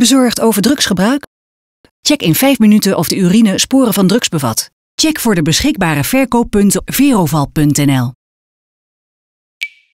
Bezorgd over drugsgebruik? Check in 5 minuten of de urine sporen van drugs bevat. Check voor de beschikbare verkooppunten veroval.nl.